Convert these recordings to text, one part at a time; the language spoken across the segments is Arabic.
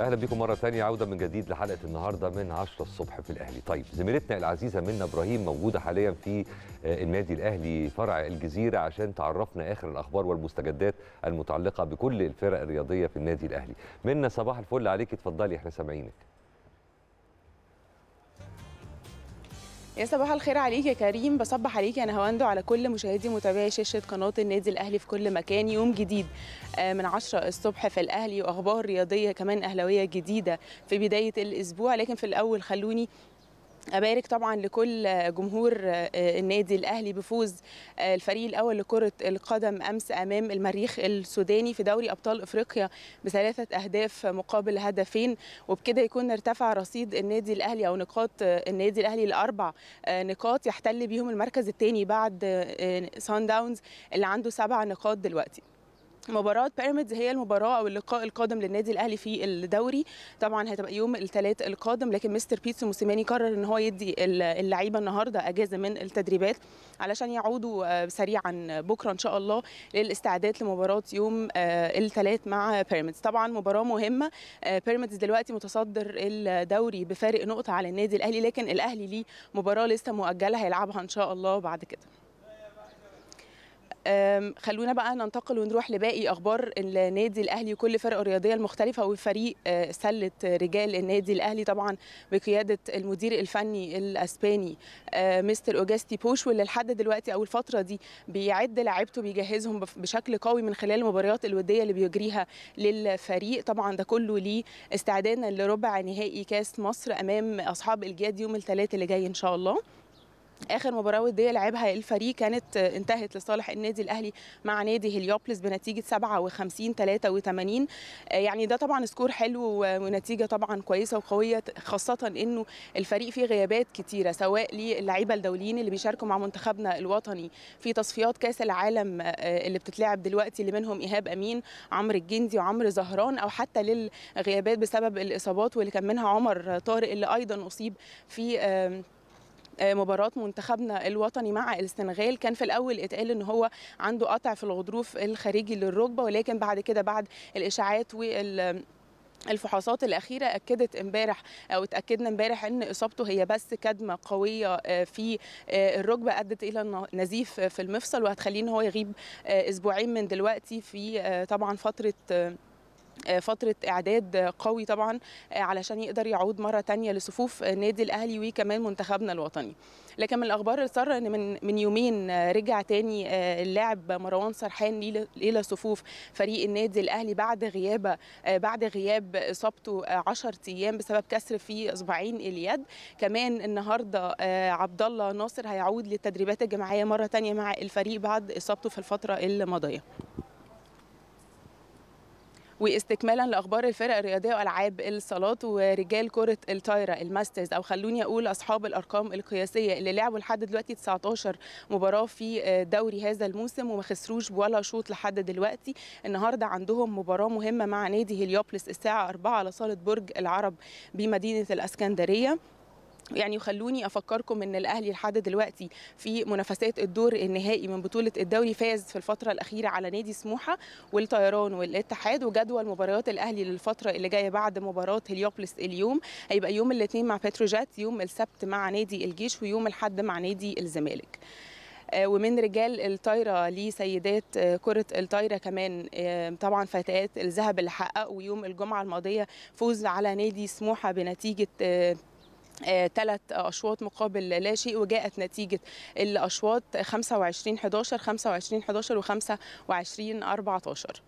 اهلا بيكم مره ثانيه عوده من جديد لحلقه النهارده من 10 الصبح في الاهلي طيب زميلتنا العزيزه منى ابراهيم موجوده حاليا في آه، النادي الاهلي فرع الجزيره عشان تعرفنا اخر الاخبار والمستجدات المتعلقه بكل الفرق الرياضيه في النادي الاهلي منى صباح الفل عليك اتفضلي احنا سامعينك يا صباح الخير عليك يا كريم بصبح عليك يا هواندو على كل مشاهدي متابعي شاشه قناه النادي الاهلي في كل مكان يوم جديد آه، من 10 الصبح في الاهلي واخبار رياضيه كمان اهلاويه جديده في بدايه الاسبوع لكن في الاول خلوني أبارك طبعا لكل جمهور آه، النادي الأهلي بفوز آه، الفريق الأول لكرة القدم أمس أمام المريخ السوداني في دوري أبطال أفريقيا بثلاثة أهداف مقابل هدفين وبكده يكون ارتفع رصيد النادي الأهلي أو نقاط آه، النادي الأهلي لأربع نقاط يحتل بيهم المركز الثاني بعد سان داونز اللي عنده سبع نقاط دلوقتي مباراة بيراميدز هي المباراة أو اللقاء القادم للنادي الأهلي في الدوري، طبعا هتبقى يوم الثلاث القادم لكن مستر بيتسو موسيماني قرر إن هو يدي اللعيبة النهاردة أجازة من التدريبات علشان يعودوا آه، سريعا بكرة إن شاء الله للاستعداد لمباراة يوم آه، الثلاث مع بيراميدز، طبعا مباراة مهمة آه، بيراميدز دلوقتي متصدر الدوري بفارق نقطة على النادي الأهلي لكن الأهلي ليه مباراة لسه مؤجلة هيلعبها إن شاء الله بعد كده. خلونا بقى ننتقل ونروح لباقي اخبار النادي الاهلي وكل فرق الرياضيه المختلفه وفريق أه، سله رجال النادي الاهلي طبعا بقياده المدير الفني الاسباني أه، مستر اوجاستي بوش واللي لحد دلوقتي او الفتره دي بيعد لاعيبته بيجهزهم بشكل قوي من خلال المباريات الوديه اللي بيجريها للفريق طبعا ده كله ليه استعدادا لربع نهائي كاس مصر امام اصحاب الجاد يوم الثلاثاء اللي جاي ان شاء الله اخر مباراه وديه لعبها الفريق كانت آه، انتهت لصالح النادي الاهلي مع نادي هليوبلس بنتيجه 57 83 آه، يعني ده طبعا سكور حلو ونتيجه طبعا كويسه وقويه خاصه انه الفريق فيه غيابات كتيره سواء للعيبه الدوليين اللي بيشاركوا مع منتخبنا الوطني في تصفيات كاس العالم آه، اللي بتتلعب دلوقتي اللي منهم ايهاب امين عمرو الجندي وعمرو زهران او حتى للغيابات بسبب الاصابات واللي كان منها عمر طارق اللي ايضا اصيب في آه، مباراه منتخبنا الوطني مع السنغال كان في الاول اتقال ان هو عنده قطع في الغضروف الخارجي للركبه ولكن بعد كده بعد الاشاعات وال الفحوصات الاخيره اكدت امبارح او اتاكدنا امبارح ان اصابته هي بس كدمه قويه آه، في آه، الركبه ادت الى نزيف في المفصل وهتخليه ان هو يغيب اسبوعين من دلوقتي في طبعا فتره آه، فترة إعداد قوي طبعا آه، علشان يقدر يعود مرة تانية لصفوف آه، نادي الأهلي وكمان منتخبنا الوطني لكن من الأخبار اللي أن من, من يومين رجع تاني اللاعب مروان سرحان إلى صفوف فريق النادي الأهلي بعد غيابه بعد غياب إصابته 10 أيام بسبب كسر في إصبعين اليد كمان النهاردة عبد الله ناصر هيعود للتدريبات الجماعية مرة تانية مع الفريق بعد إصابته في الفترة اللي واستكمالا لاخبار الفرق الرياضيه والعاب الصالات ورجال كره الطايره الماسترز او خلوني اقول اصحاب الارقام القياسيه اللي لعبوا لحد دلوقتي 19 مباراه في دوري هذا الموسم وما خسروش ولا شوط لحد دلوقتي النهارده عندهم مباراه مهمه مع نادي هليوبلس الساعه 4 على صاله برج العرب بمدينه الاسكندريه يعني خلوني افكركم ان الاهلي لحد دلوقتي في منافسات الدور النهائي من بطوله الدوري فاز في الفتره الاخيره على نادي سموحه والطيران والاتحاد وجدول مباريات الاهلي للفتره اللي جايه بعد مباراه هليوبلس اليوم هيبقى يوم الاثنين مع بتروجيت يوم السبت مع نادي الجيش ويوم الاحد مع نادي الزمالك آه، ومن رجال الطايره لسيدات آه، كره الطايره كمان آه، طبعا فتيات الذهب اللي حققوا يوم الجمعه الماضيه فوز على نادي سموحه بنتيجه ثلاث آه، اشواط مقابل لا شيء وجاءت نتيجه الاشواط 25 11 25 11 و 25 14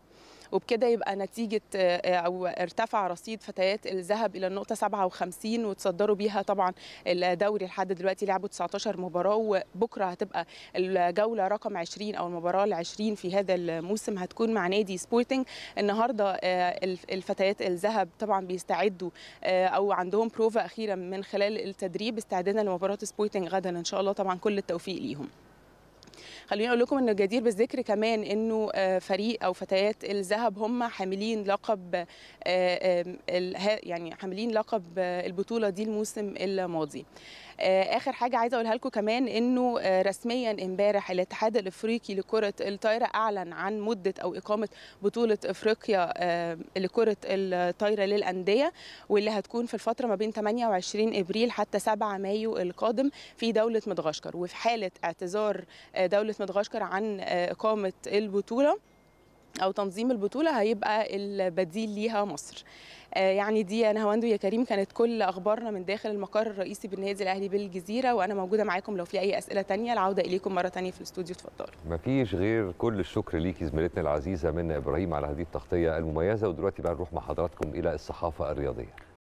وبكده يبقى نتيجه آه، آه، او ارتفع رصيد فتيات الذهب الى النقطه 57 وتصدروا بيها طبعا الدوري لحد دلوقتي لعبوا 19 مباراه وبكره هتبقى الجوله رقم 20 او المباراه ال 20 في هذا الموسم هتكون مع نادي سبورتنج النهارده آه، الفتيات الذهب طبعا بيستعدوا او عندهم بروفا اخيره من خلال التدريب استعدادا لمباراه سبورتنج غدا ان شاء الله طبعا كل التوفيق ليهم خليني اقول لكم انه جدير بالذكر كمان انه آه، فريق او فتيات الذهب هم حاملين لقب آه، يعني حاملين لقب آه، البطوله دي الموسم الماضي آه، اخر حاجه عايزه اقولها لكم كمان انه آه، رسميا امبارح الاتحاد الافريقي لكره الطايره اعلن عن مده او اقامه بطوله افريقيا آه، لكره الطايره للانديه واللي هتكون في الفتره ما بين 28 ابريل حتى 7 مايو القادم في دوله مدغشقر وفي حاله اعتذار دوله مدغشقر عن اقامه البطوله او تنظيم البطوله هيبقى البديل ليها مصر آه، يعني دي انا هواندو يا كريم كانت كل اخبارنا من داخل المقر الرئيسي بالنادي الاهلي بالجزيره وانا موجوده معاكم لو في اي اسئله تانية العوده اليكم مره تانية في الاستوديو اتفضلوا مفيش غير كل الشكر ليكي زميلتنا العزيزه منى ابراهيم على هذه التغطيه المميزه ودلوقتي بقى نروح مع حضراتكم الى الصحافه الرياضيه